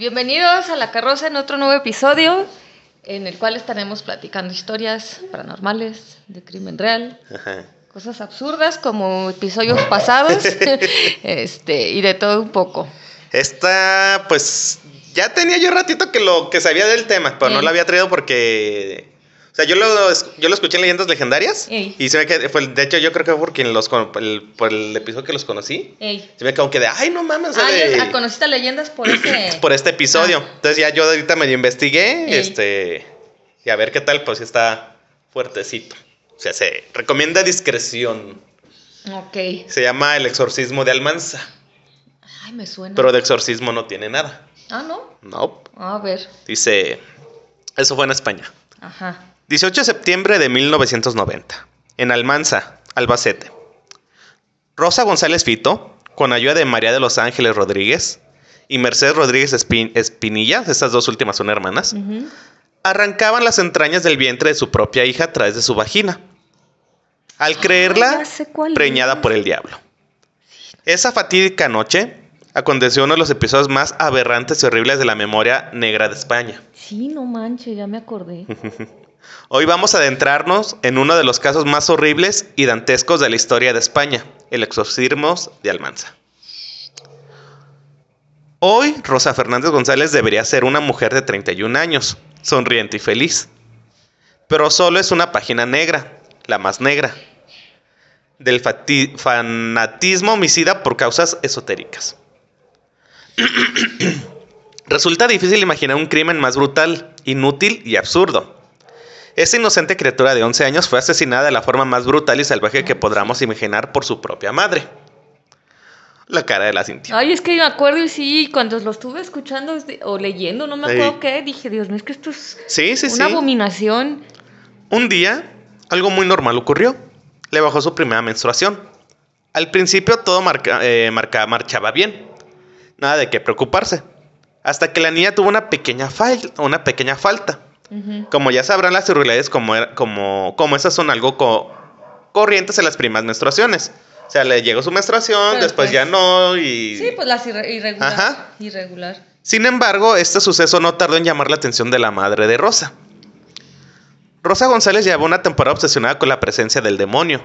Bienvenidos a La Carroza en otro nuevo episodio en el cual estaremos platicando historias paranormales, de crimen real, cosas absurdas como episodios pasados este, y de todo un poco. Esta, pues, ya tenía yo ratito que lo que sabía del tema, pero no la había traído porque o sea, yo lo, yo lo escuché en Leyendas Legendarias. Y se me quedó, fue, de hecho, yo creo que fue los, por, el, episodio que los conocí. Se me quedó aunque de, ay, no mames. ay ah, conociste leyendas por este... por este episodio. Ah. Entonces ya yo ahorita medio investigué. Este, y a ver qué tal, pues si está fuertecito. O sea, se recomienda discreción. Ok. Se llama El exorcismo de Almanza. Ay, me suena. Pero de exorcismo no tiene nada. Ah, ¿no? No. A ver. Dice, eso fue en España. Ajá. 18 de septiembre de 1990, en Almanza, Albacete. Rosa González Fito, con ayuda de María de los Ángeles Rodríguez y Mercedes Rodríguez Espinilla, estas dos últimas son hermanas, arrancaban las entrañas del vientre de su propia hija a través de su vagina, al ah, creerla preñada por el diablo. Esa fatídica noche aconteció uno de los episodios más aberrantes y horribles de la memoria negra de España. Sí, no manches, ya me acordé. Hoy vamos a adentrarnos en uno de los casos más horribles y dantescos de la historia de España, el exorcismo de Almanza. Hoy Rosa Fernández González debería ser una mujer de 31 años, sonriente y feliz. Pero solo es una página negra, la más negra, del fanatismo homicida por causas esotéricas. Resulta difícil imaginar un crimen más brutal, inútil y absurdo esta inocente criatura de 11 años fue asesinada de la forma más brutal y salvaje que podamos imaginar por su propia madre. La cara de la Cintia. Ay, es que me acuerdo y sí, cuando lo estuve escuchando o leyendo, no me acuerdo qué, dije, Dios no es que esto es una abominación. Un día, algo muy normal ocurrió. Le bajó su primera menstruación. Al principio todo eh, marchaba bien. Nada de qué preocuparse. Hasta que la niña tuvo una pequeña, una pequeña falta. Como ya sabrán, las irregularidades como, como, como esas son algo corrientes en las primeras menstruaciones. O sea, le llegó su menstruación, después ya no y... Sí, pues las irregular, Ajá. irregular. Sin embargo, este suceso no tardó en llamar la atención de la madre de Rosa. Rosa González llevaba una temporada obsesionada con la presencia del demonio.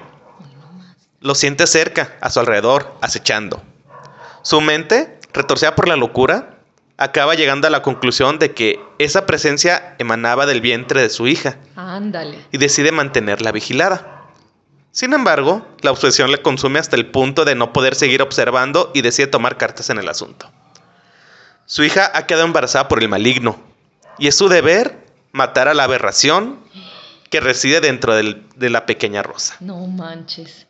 Lo siente cerca, a su alrededor, acechando. Su mente, retorcida por la locura, acaba llegando a la conclusión de que esa presencia emanaba del vientre de su hija. Ándale. Y decide mantenerla vigilada. Sin embargo, la obsesión le consume hasta el punto de no poder seguir observando y decide tomar cartas en el asunto. Su hija ha quedado embarazada por el maligno y es su deber matar a la aberración que reside dentro de la pequeña Rosa. No manches.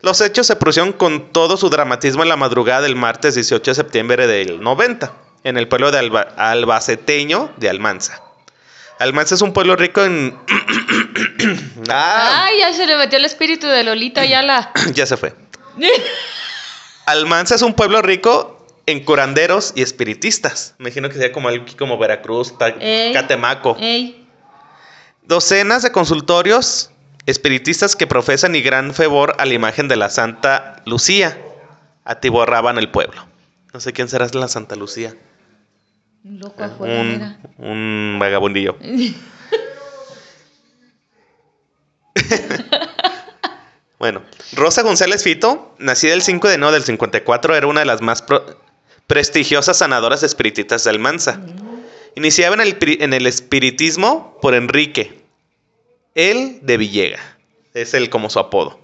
Los hechos se produjeron con todo su dramatismo en la madrugada del martes 18 de septiembre del 90 en el pueblo de albaceteño de Almanza. Almanza es un pueblo rico en... Ah. Ay, ya se le metió el espíritu de Lolita la... ya se fue. Almanza es un pueblo rico en curanderos y espiritistas. Me imagino que sea como, aquí como Veracruz, Catemaco. Docenas de consultorios espiritistas que profesan y gran favor a la imagen de la Santa Lucía atiborraban el pueblo. No sé quién será la Santa Lucía. Loco un, vagabundillo. bueno, Rosa González Fito, nacida el 5 de enero del 54, era una de las más prestigiosas sanadoras espiritistas de Almanza. Mm. Iniciaba en el, espiritismo por Enrique, el de Villega. Es el como su apodo.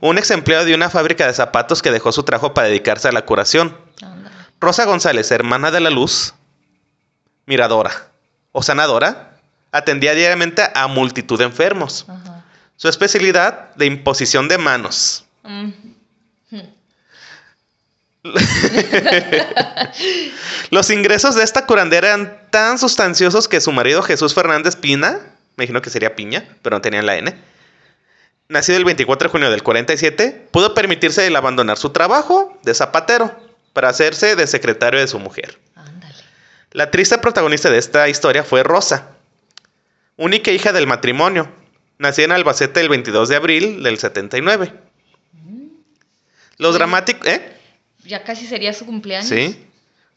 Un ex empleado de una fábrica de zapatos que dejó su trabajo para dedicarse a la curación. Rosa González, hermana de la luz, miradora o sanadora, atendía diariamente a multitud de enfermos. Su especialidad, de imposición de manos. Mm. Los ingresos de esta curandera eran tan sustanciosos que su marido Jesús Fernández Pina, me imagino que sería Piña, pero no tenían la N, nacido el 24 de junio del 47, pudo permitirse el abandonar su trabajo de zapatero para hacerse de secretario de su mujer. La triste protagonista de esta historia fue Rosa, única hija del matrimonio, nacida en Albacete el 22 de abril del 79. Los dramáticos... ¿eh? Ya casi sería su cumpleaños. Sí.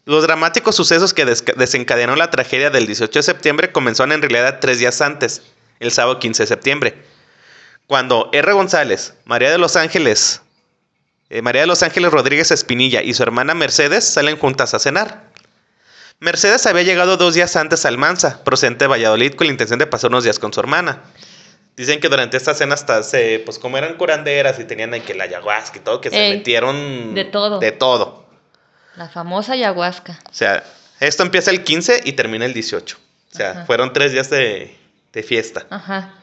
Los dramáticos sucesos que desencadenó la tragedia del 18 de septiembre comenzaron en realidad tres días antes, el sábado 15 de septiembre, cuando R. González, María de los Ángeles, eh, María de los Ángeles Rodríguez Espinilla y su hermana Mercedes salen juntas a cenar. Mercedes había llegado dos días antes a Almanza, procedente de Valladolid, con la intención de pasar unos días con su hermana. Dicen que durante esta cena hasta se, pues como eran curanderas y tenían ahí que la ayahuasca y todo, que se metieron de todo. De todo. La famosa ayahuasca. O sea, esto empieza el 15 y termina el 18. O sea, fueron tres días de, fiesta. Ajá.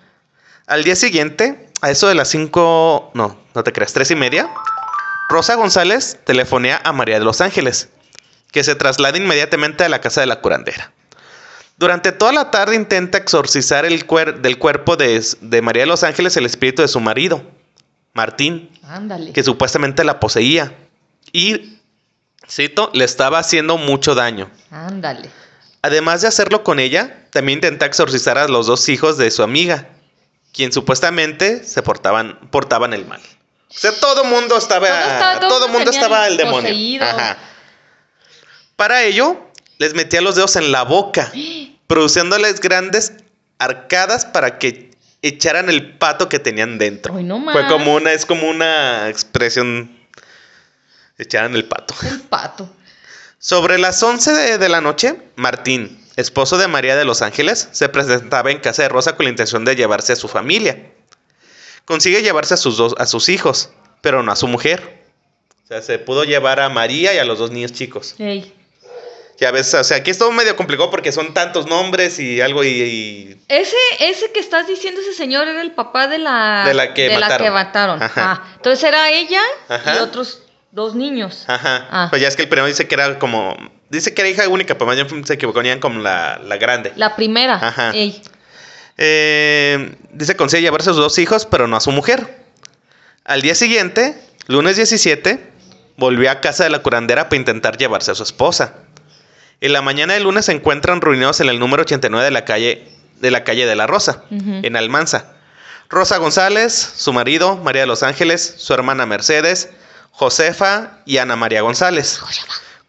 Al día siguiente, a eso de las 5, no, no te creas, tres y media, Rosa González telefonea a María de los Ángeles, que se traslade inmediatamente a la casa de la curandera. Durante toda la tarde intenta exorcizar el cuer del cuerpo de, María de los Ángeles el espíritu de su marido, Martín, que supuestamente la poseía. Y, cito, le estaba haciendo mucho daño. Ándale. Además de hacerlo con ella, también intenta exorcizar a los dos hijos de su amiga, quien supuestamente se portaban, portaban el mal. O sea, todo mundo estaba, todo, mundo estaba el demonio. Para ello, les metía los dedos en la boca, produciéndoles grandes arcadas para que echaran el pato que tenían dentro. Fue como una, es como una expresión, echaran el pato. El pato. Sobre las 11 de, la noche, Martín, esposo de María de los Ángeles, se presentaba en casa de Rosa con la intención de llevarse a su familia. Consigue llevarse a sus, dos, a sus hijos, pero no a su mujer. O sea, se pudo llevar a María y a los dos niños chicos. Ya a veces, o sea, aquí es todo medio complicado porque son tantos nombres y algo y... Ese, ese que estás diciendo, ese señor era el papá de la, de la que mataron. Ah, entonces era ella y otros dos niños. Ajá. Ah. Pues ya es que el primero dice que era como... Dice que era hija única, pero bien se equivocarían como la, la grande. La primera. Ajá. Eh, dice consigue llevarse a sus dos hijos, pero no a su mujer. Al día siguiente, lunes 17, volvió a casa de la curandera para intentar llevarse a su esposa. En la mañana del lunes se encuentran Ruinados en el número 89 de la calle de la, calle de la Rosa, en Almanza. Rosa González, su marido, María de los Ángeles, su hermana Mercedes, Josefa y Ana María González,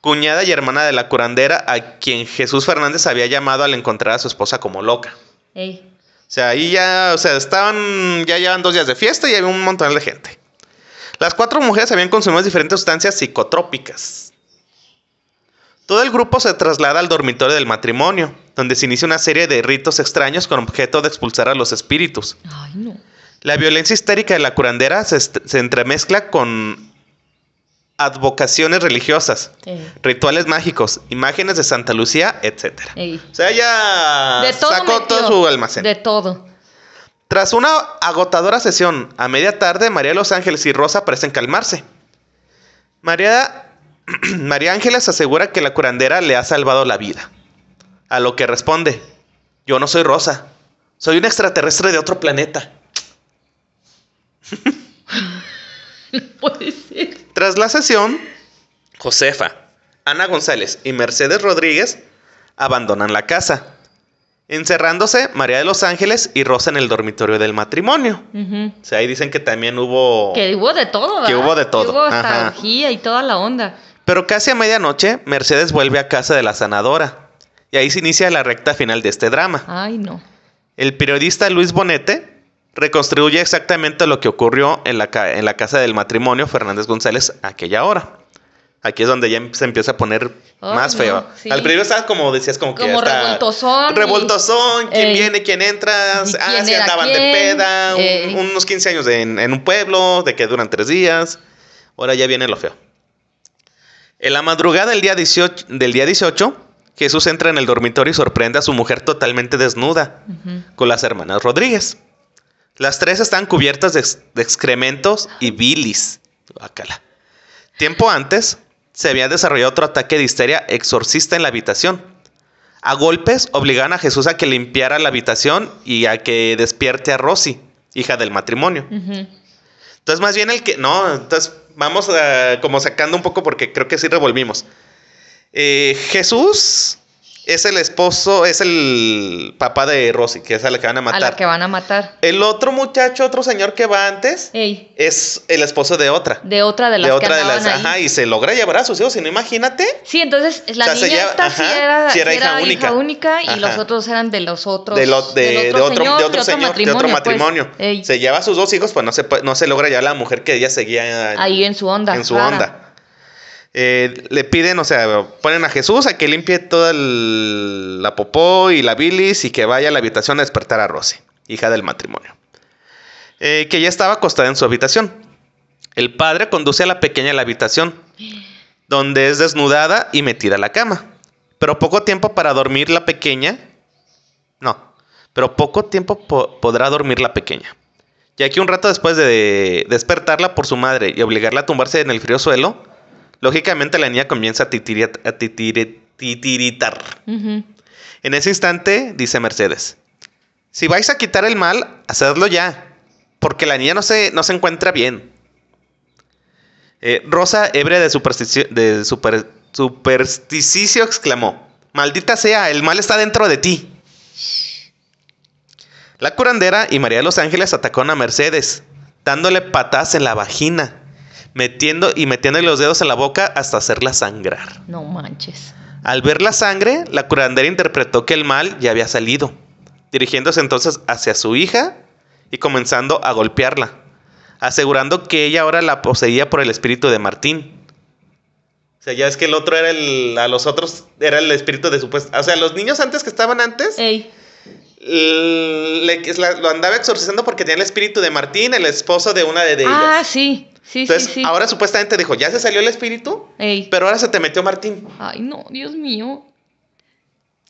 cuñada y hermana de la curandera a quien Jesús Fernández había llamado al encontrar a su esposa como loca. O sea, ahí ya, o sea, estaban, ya llevan dos días de fiesta y había un montón de gente. Las cuatro mujeres habían consumido diferentes sustancias psicotrópicas, todo el grupo se traslada al dormitorio del matrimonio, donde se inicia una serie de ritos extraños con objeto de expulsar a los espíritus. La violencia histérica de la curandera se, entremezcla con advocaciones religiosas, eh. rituales mágicos, imágenes de Santa Lucía, etc. O sea, ella sacó todo su almacén. De todo. Tras una agotadora sesión, a media tarde, María los Ángeles y Rosa parecen calmarse. María María Ángeles asegura que la curandera le ha salvado la vida. A lo que responde, yo no soy Rosa, soy un extraterrestre de otro planeta. no puede ser. Tras la sesión, Josefa, Ana González y Mercedes Rodríguez abandonan la casa, encerrándose María de los Ángeles y Rosa en el dormitorio del matrimonio. ahí dicen que también hubo... Que hubo de todo, ¿verdad? Que hubo de todo. hubo hasta y toda la onda. Pero casi a medianoche, Mercedes vuelve a casa de la sanadora. Y ahí se inicia la recta final de este drama. Ay, no. El periodista Luis Bonete reconstruye exactamente lo que ocurrió en la, casa del matrimonio Fernández González aquella hora. Aquí es donde ya em, se empieza a poner más feo. Al principio estabas como decías, como, que. Como revoltosón. Revoltosón, quién viene, quién entra. Ah, andaban de peda. Eh. unos 15 años en un pueblo, de que duran tres días. Ahora ya viene lo feo. En la madrugada del día 18, Jesús entra en el dormitorio y sorprende a su mujer totalmente desnuda con las hermanas Rodríguez. Las tres están cubiertas de, excrementos y bilis. Tiempo antes se había desarrollado otro ataque de histeria exorcista en la habitación. A golpes obligan a Jesús a que limpiara la habitación y a que despierte a Rosy, hija del matrimonio. Entonces, más bien el que. No, entonces vamos a, eh, como sacando un poco porque creo que sí revolvimos. Eh, Jesús es el esposo, es el papá de Rosy, que es a la que van a matar. A la que van a matar. El otro muchacho, otro señor que va antes, es el esposo de otra. De otra de las de otra de las, Ajá, y se logra llevar a sus hijos, si no imagínate. Sí, entonces la o sí era, era, hija, era única. hija única. y los otros eran de los otros. De, otro, de, otro, matrimonio. De pues. se lleva a sus dos hijos, pues no se, no se logra ya la mujer que ella seguía. ahí en su onda. En su onda. Eh, le piden, o sea, ponen a Jesús a que limpie toda la popó y la bilis y que vaya a la habitación a despertar a Rosy, hija del matrimonio, eh, que ya estaba acostada en su habitación. El padre conduce a la pequeña a la habitación, donde es desnudada y metida a la cama. Pero poco tiempo para dormir la pequeña, no, pero poco tiempo podrá dormir la pequeña. Y aquí un rato después de despertarla por su madre y obligarla a tumbarse en el frío suelo, Lógicamente la niña comienza a, a titiritar. En ese instante, dice Mercedes, si vais a quitar el mal, hacedlo ya, porque la niña no se, no se encuentra bien. Eh, Rosa, ebria de, supersticio, supersticio, exclamó, maldita sea, el mal está dentro de ti. La curandera y María de los Ángeles atacaron a Mercedes, dándole patas en la vagina metiendo y metiéndole los dedos en la boca hasta hacerla sangrar. No manches. Al ver la sangre, la curandera interpretó que el mal ya había salido, dirigiéndose entonces hacia su hija y comenzando a golpearla, asegurando que ella ahora la poseía por el espíritu de Martín. O sea, ya es que el otro era el. A los otros era el espíritu de supuesto. O sea, los niños antes que estaban antes. lo andaba exorcizando porque tenía el espíritu de Martín, el esposo de una de, de ellas. Ah, sí. Entonces, ahora supuestamente dijo, ya se salió el espíritu, pero ahora se te metió Martín. Ay, no, Dios mío.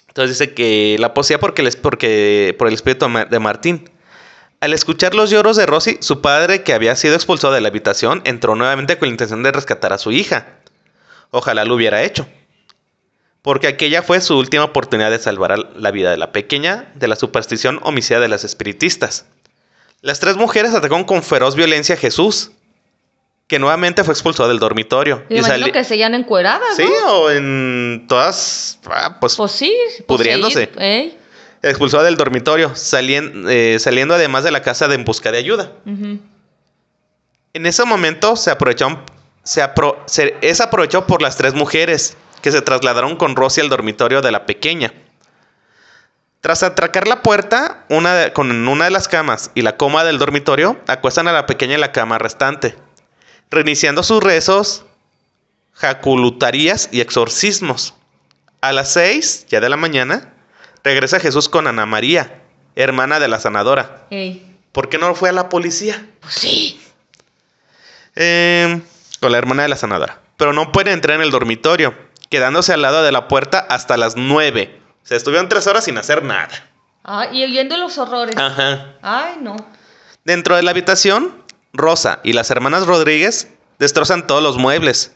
Entonces dice que la poseía porque, porque por el espíritu de Martín. Al escuchar los lloros de Rosy, su padre, que había sido expulsado de la habitación, entró nuevamente con la intención de rescatar a su hija. Ojalá lo hubiera hecho. Porque aquella fue su última oportunidad de salvar la vida de la pequeña de la superstición homicida de las espiritistas. Las tres mujeres atacaron con feroz violencia a Jesús, que nuevamente fue expulsada del dormitorio. Y imagino que seguían encueradas, Sí, o en todas, ah, pues, pues, pues, sí, pudriéndose. expulsada del dormitorio, eh, saliendo además de la casa en busca de ayuda. En ese momento se aprovechó se, es aprovechado por las tres mujeres que se trasladaron con Rosy al dormitorio de la pequeña. Tras atracar la puerta una con una de las camas y la coma del dormitorio, acuestan a la pequeña en la cama restante reiniciando sus rezos, jaculutarías y exorcismos. A las 6, ya de la mañana, regresa Jesús con Ana María, hermana de la sanadora. ¿Por qué no fue a la policía? Pues sí. Em, con la hermana de la sanadora. Pero no puede entrar en el dormitorio, quedándose al lado de la puerta hasta las 9. Se estuvieron tres horas sin hacer nada. Ah, y oyendo los horrores. Ajá. Ay, no. Dentro de la habitación Rosa y las hermanas Rodríguez destrozan todos los muebles.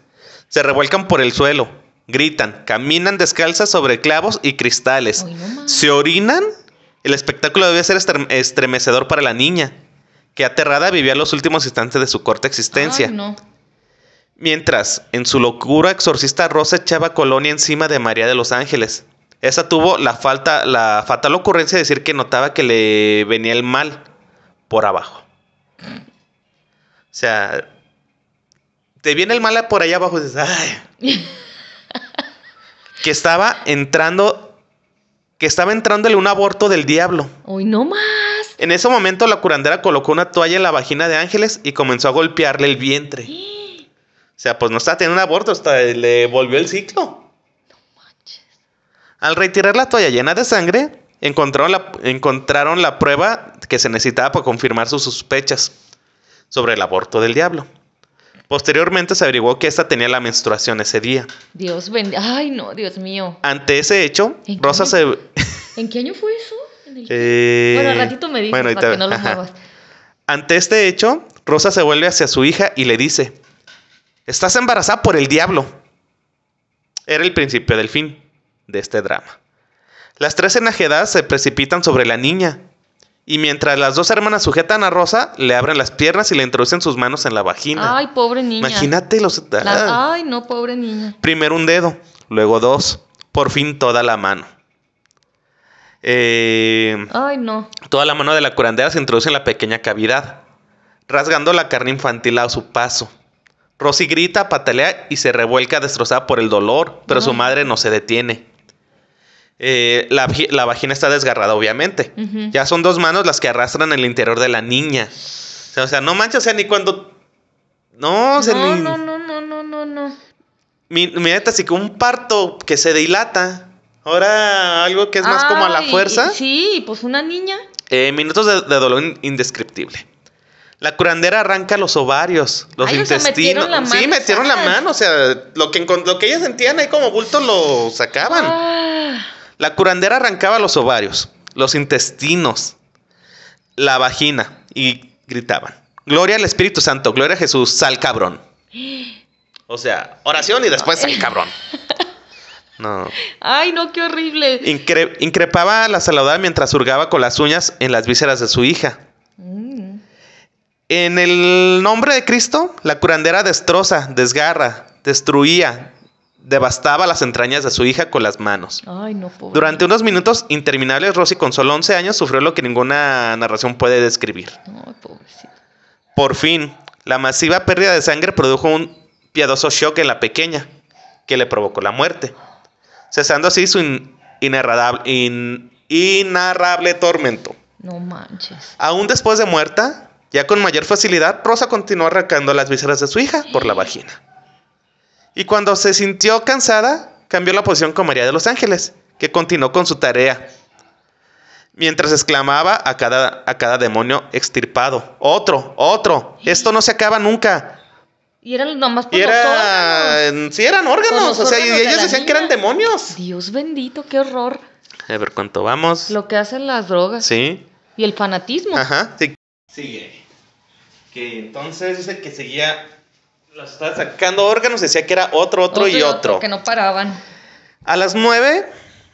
Se revuelcan por el suelo, gritan, caminan descalzas sobre clavos y cristales. se orinan. El espectáculo debe ser estremecedor para la niña, que aterrada vivía los últimos instantes de su corta existencia. Mientras, en su locura exorcista, Rosa echaba colonia encima de María de los Ángeles. Esa tuvo la, falta, la fatal ocurrencia de decir que notaba que le venía el mal por abajo. O sea, te viene el mala por allá abajo y dices, que estaba entrando, que estaba entrándole un aborto del diablo. Uy, no más. En ese momento la curandera colocó una toalla en la vagina de Ángeles y comenzó a golpearle el vientre. O sea, pues no está teniendo un aborto, hasta le volvió el ciclo. Al retirar la toalla llena de sangre, la, encontraron la prueba que se necesitaba para confirmar sus sospechas sobre el aborto del diablo. Posteriormente se averiguó que esta tenía la menstruación ese día. Dios bendiga. Ay, no, Dios mío. Ante ese hecho, Rosa se. ¿En qué año fue eso? Eh, bueno, ratito me dijo para que no lo muevas. Ante este hecho, Rosa se vuelve hacia su hija y le dice: Estás embarazada por el diablo. Era el principio del fin de este drama. Las tres enajedadas se precipitan sobre la niña, y mientras las dos hermanas sujetan a Rosa, le abren las piernas y le introducen sus manos en la vagina. Ay, pobre niña. Imagínate los... Ah. Ay, no, pobre niña. Primero un dedo, luego dos, por fin toda la mano. Eh, ay, no. Toda la mano de la curandera se introduce en la pequeña cavidad, rasgando la carne infantil a su paso. Rosy grita, patalea y se revuelca destrozada por el dolor, pero su madre no se detiene. Eh, la, vagina está desgarrada, obviamente. Ya son dos manos las que arrastran el interior de la niña. O sea, no manches, o sea, ni cuando. No, o no, no, no, no, no, no, no. así que un parto que se dilata. Ahora algo que es más como a la fuerza. sí, pues una niña. Eh, minutos de, dolor indescriptible. La curandera arranca los ovarios, los intestinos. metieron la mano, sí, metieron la mano. O sea, lo que, lo que ellas sentían ahí como bulto lo sacaban. Ah. La curandera arrancaba los ovarios, los intestinos, la vagina y gritaban, Gloria al Espíritu Santo, Gloria a Jesús, sal cabrón. O sea, oración y después sal cabrón. No. Ay, no, qué horrible. increpaba la saludada mientras hurgaba con las uñas en las vísceras de su hija. Mm. En el nombre de Cristo, la curandera destroza, desgarra, destruía, devastaba las entrañas de su hija con las manos. Durante unos minutos interminables, Rosy, con solo 11 años, sufrió lo que ninguna narración puede describir. Por fin, la masiva pérdida de sangre produjo un piadoso shock en la pequeña, que le provocó la muerte, cesando así su inarrable tormento. No manches. Aún después de muerta, ya con mayor facilidad, Rosa continuó arrancando las vísceras de su hija por la vagina. Y cuando se sintió cansada, cambió la posición con María de los Ángeles, que continuó con su tarea, mientras exclamaba a cada, a cada demonio extirpado, otro, otro, esto no se acaba nunca. Y eran nomás por y Sí, eran órganos, o sea, y ellos decían que eran demonios. Dios bendito, qué horror. A ver cuánto vamos. Lo que hacen las drogas. Sí. Y el fanatismo. Ajá, sí. Sigue. Que entonces dice que seguía estaba sacando órganos, decía que era otro, otro, y otro, Que no paraban. A las nueve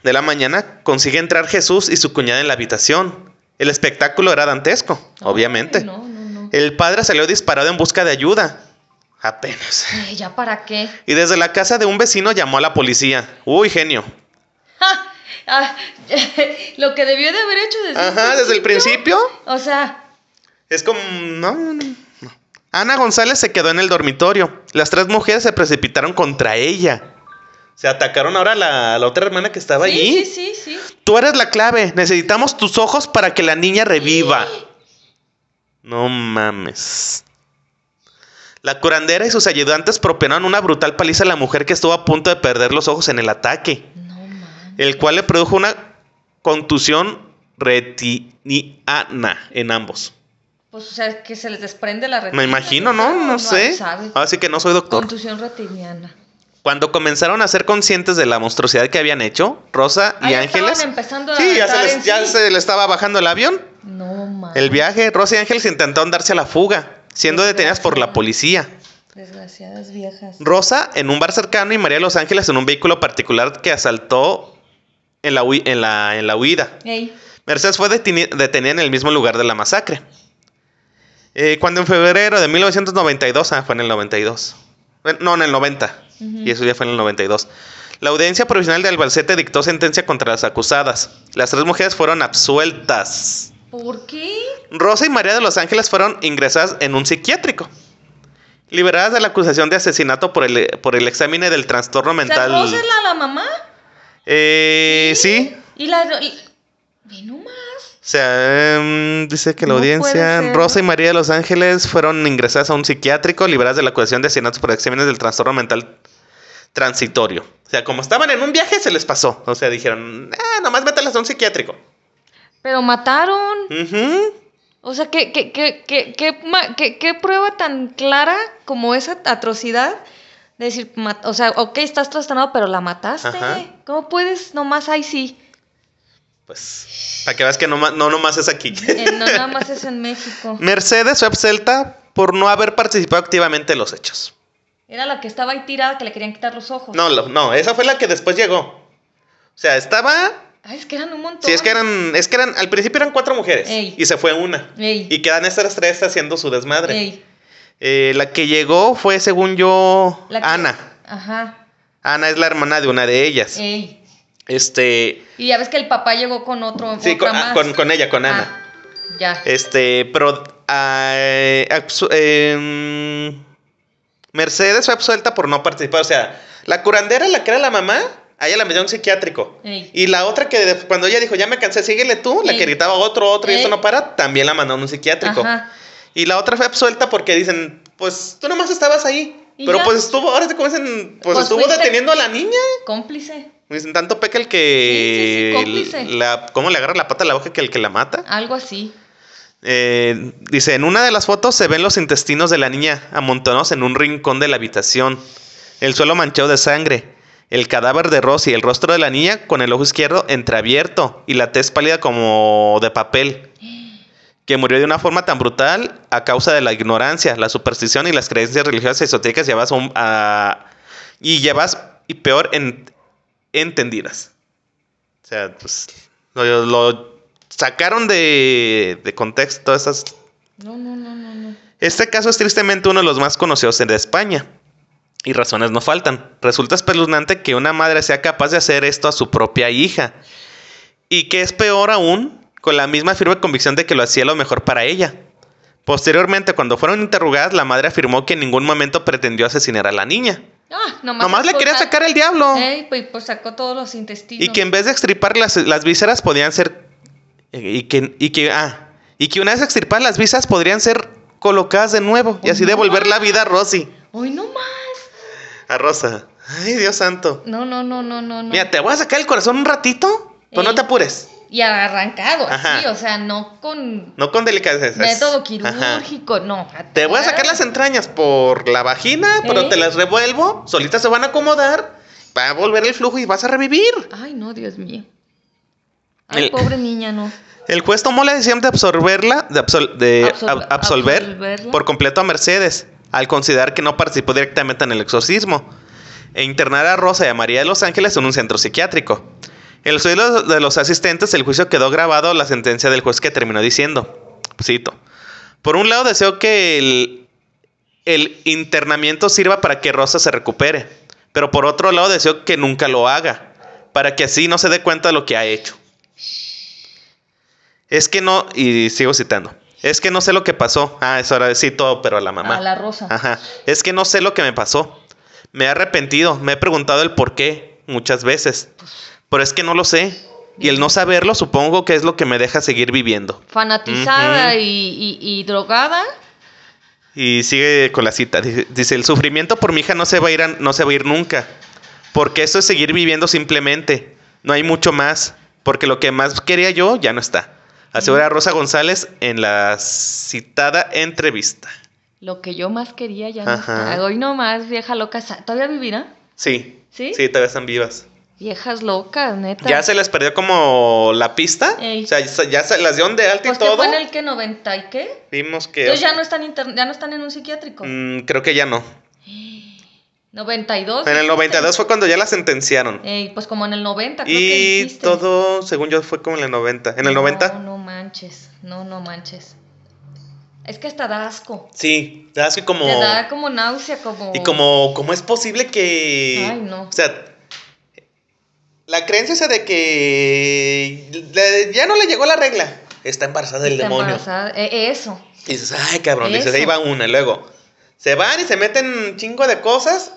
de la mañana consigue entrar Jesús y su cuñada en la habitación. El espectáculo era dantesco, obviamente. No, no, no. El padre salió disparado en busca de ayuda. Apenas. ¿Ya para qué? Y desde la casa de un vecino llamó a la policía. Uy, genio. Ah, lo que debió de haber hecho desde Ajá, desde el principio. O sea. Es como. no. Ana González se quedó en el dormitorio. Las tres mujeres se precipitaron contra ella. Se atacaron ahora a la, la otra hermana que estaba allí. Sí, sí, sí. Tú eres la clave. Necesitamos tus ojos para que la niña reviva. No mames. La curandera y sus ayudantes propinaron una brutal paliza a la mujer que estuvo a punto de perder los ojos en el ataque. No mames. El cual le produjo una contusión retiniana en ambos. Pues, o sea, que se les desprende la retina. Me imagino, ¿no? No, sé. Así que no soy doctor. Contusión retiniana. Cuando comenzaron a ser conscientes de la monstruosidad que habían hecho, Rosa y Ahí Ángeles. Empezando a sí, ya, se les, ya se le estaba bajando el avión. No mames. El viaje, Rosa y Ángeles intentaron darse a la fuga, siendo detenidas por la policía. Desgraciadas viejas. Rosa en un bar cercano y María Los Ángeles en un vehículo particular que asaltó en la, en la, huida. Mercedes fue detenida en el mismo lugar de la masacre. Eh, cuando en febrero de 1992, ah, fue en el 92. No, en el 90. Y eso ya fue en el 92. La audiencia provisional de Albacete dictó sentencia contra las acusadas. Las tres mujeres fueron absueltas. ¿Por qué? Rosa y María de Los Ángeles fueron ingresadas en un psiquiátrico. Liberadas de la acusación de asesinato por el, por el del trastorno mental. Rosa es la, mamá? Eh, ¿Sí? sí. y la.? Y... Ven, no o sea, em, dice que la audiencia Rosa y María de Los Ángeles fueron ingresadas a un psiquiátrico liberadas de la acusación de asesinatos por exámenes del trastorno mental transitorio. O sea, como estaban en un viaje, se les pasó. O sea, dijeron, ah, nomás mételas a un psiquiátrico. Pero mataron. O sea, ¿qué qué, qué, ¿qué, qué, prueba tan clara como esa atrocidad? decir, o sea, ok, estás trastornado, pero la mataste. ¿Cómo puedes nomás ahí sí? pues, para que veas que no, no nomás es aquí. Eh, no nomás es en México. Mercedes fue abselta por no haber participado activamente en los hechos. Era la que estaba ahí tirada que le querían quitar los ojos. No, no, esa fue la que después llegó. O sea, estaba. ah es que eran un montón. Sí, es que eran, es que al principio eran cuatro mujeres y se fue una. Y quedan estas tres haciendo su desmadre. Eh, la que llegó fue, según yo, Ana. Ajá. Ana es la hermana de una de ellas. Ey. Este. Y ya ves que el papá llegó con otro. Sí, ah, con, con, ella, con ah, Ana. ya. Este, pero. Ah, em, Mercedes fue absuelta por no participar. O sea, la curandera, la que era la mamá, a ella la metió a un psiquiátrico. Y la otra que cuando ella dijo, ya me cansé, síguele tú, la que gritaba otro, otro y eso no para, también la mandó a un psiquiátrico. Y la otra fue absuelta porque dicen, pues tú nomás estabas ahí. Pero pues estuvo, ahora te comienzan, pues, pues, estuvo deteniendo a la niña. Cómplice. Dicen tanto peca el que. Sí, ¿Cómo le agarra la pata a la boca que el que la mata? Algo así. Eh, dice: En una de las fotos se ven los intestinos de la niña amontonados en un rincón de la habitación. El suelo manchado de sangre. El cadáver de Rosy, el rostro de la niña con el ojo izquierdo entreabierto y la tez pálida como de papel. ¿Eh? que murió de una forma tan brutal a causa de la ignorancia, la superstición y las creencias religiosas esotéricas a, y llevas y peor entendidas. O sea, pues lo, sacaron de, contexto esas... no, no, no. Este caso es tristemente uno de los más conocidos en España. Y razones no faltan. Resulta espeluznante que una madre sea capaz de hacer esto a su propia hija. Y que es peor aún, con la misma firme convicción de que lo hacía lo mejor para ella. Posteriormente, cuando fueron interrogadas, la madre afirmó que en ningún momento pretendió asesinar a la niña. Ah, nomás, nomás le quería sacar el diablo. Pues, pues, sacó todos los intestinos. Y que en vez de extripar las, las vísceras podían ser... Eh, y que, y que, ah, y que una vez extirpadas las vísceras podrían ser colocadas de nuevo y así devolver la vida a Rosy. Uy, no más. A Rosa. Ay, Dios santo. No, no, no, no, no. Mira, te voy a sacar el corazón un ratito, pero no te apures y arrancado, sí, o sea, no con... No con delicadeza Método quirúrgico, no. Te voy a sacar las entrañas por la vagina, pero ¿Eh? te las revuelvo, solitas se van a acomodar, va a volver el flujo y vas a revivir. Ay, no, Dios mío. Ay, el... pobre niña, no. El juez tomó la decisión de absorberla, de, absolver por completo a Mercedes, al considerar que no participó directamente en el exorcismo, e internar a Rosa y a María de Los Ángeles en un centro psiquiátrico. En los de los asistentes el juicio quedó grabado la sentencia del juez que terminó diciendo, cito, por un lado deseo que el, el internamiento sirva para que Rosa se recupere, pero por otro lado deseo que nunca lo haga, para que así no se dé cuenta de lo que ha hecho. Es que no, y sigo citando, es que no sé lo que pasó. Ah, eso ahora sí todo, pero a la mamá. A la rosa. Ajá. Es que no sé lo que me pasó. Me he arrepentido, me he preguntado el por qué muchas veces pero es que no lo sé. Y el no saberlo supongo que es lo que me deja seguir viviendo. Fanatizada y, drogada. Y sigue con la cita. Dice, el sufrimiento por mi hija no se va a ir, no se va a ir nunca. Porque eso es seguir viviendo simplemente. No hay mucho más. Porque lo que más quería yo ya no está. Asegura Rosa González en la citada entrevista. Lo que yo más quería ya no está. Hoy nomás, vieja loca. ¿Todavía vivirá? Sí. ¿Sí? Sí, todavía están vivas. Viejas locas, neta. Ya se les perdió como la pista. O sea, ya se las dieron de alta y pues todo. fue en el que 90 y qué? Vimos que. Entonces ya no están, ya no están en un psiquiátrico. Mm, creo que ya no. 92. En el 92 fue cuando ya la sentenciaron. pues como en el 90. Creo y que todo, según yo, fue como en el 90. ¿En el 90? No manches, no, no manches. Es que hasta da asco. Sí, da asco y como. Te da como náusea, como. Y como, ¿cómo es posible que. Ay, no. O sea la creencia es de que ya no le llegó la regla. Está embarazada del Está demonio. Embarazada. E, eso. Y dices, ay, cabrón, Y dices, ahí va una. Luego, se van y se meten un chingo de cosas.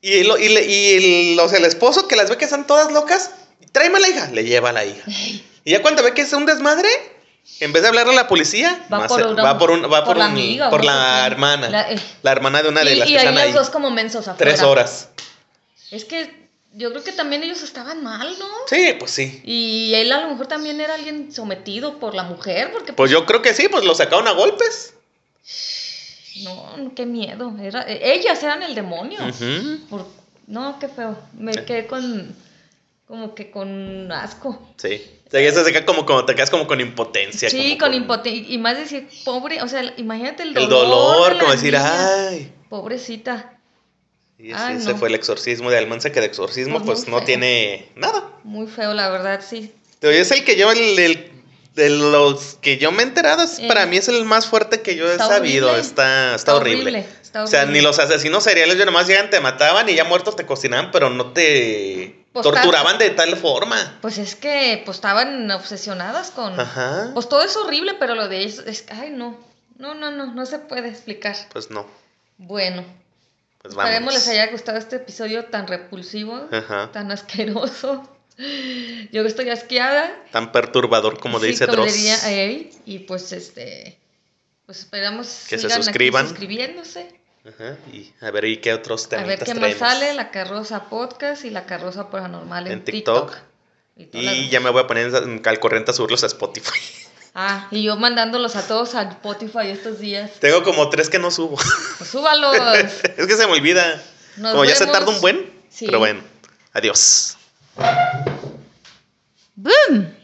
Y, y, el, esposo que las ve que están todas locas, tráeme a la hija, le lleva a la hija. Y ya cuando ve que es un desmadre, en vez de hablarle a la policía, va, por, por, por, la, por la hermana. Eh. La, hermana de una de las ahí dos como mensos afuera. Tres horas. Es que yo creo que también ellos estaban mal, ¿no? Sí, pues sí. Y él a lo mejor también era alguien sometido por la mujer, porque... Pues, yo creo que sí, pues lo sacaron a golpes. No, qué miedo. Eh, ellas eran el demonio. no, qué feo. Me quedé con... Como que con asco. Sí. O sea, como, como, te quedas como con impotencia. Sí, con, impotencia. Y más decir, pobre, o sea, imagínate el dolor. El dolor, como decir, ay. Pobrecita. Y ese, ah, fue el exorcismo de Almanza, que de exorcismo pues, pues no tiene nada. Muy feo, la verdad, sí. Es el que yo, el, de los que yo me he enterado, para eh, mí es el más fuerte que yo he sabido. Está, horrible. O sea, ni los asesinos seriales yo nomás llegan, te mataban y ya muertos te cocinaban, pero no te pues torturaban de tal forma. Pues es que pues, estaban obsesionadas con. Ajá. Pues todo es horrible, pero lo de ellos es. Ay, no. No, no, no, no se puede explicar. Pues no. Bueno, pues Esperemos les haya gustado este episodio tan repulsivo, tan asqueroso. Yo estoy asqueada. Tan perturbador como dice Dross. y pues este. Pues esperamos que se suscriban. suscribiéndose. y a ver, ¿y qué otros temas A ver qué sale, la carroza podcast y la carroza paranormal en, TikTok. Y, ya me voy a poner en, al corriente a subirlos a Spotify. Ah, y yo mandándolos a todos a Spotify estos días. Tengo como tres que no subo. Pues súbalos. es que se me olvida. como ya se tarda un buen. Pero bueno, adiós. ¡Boom!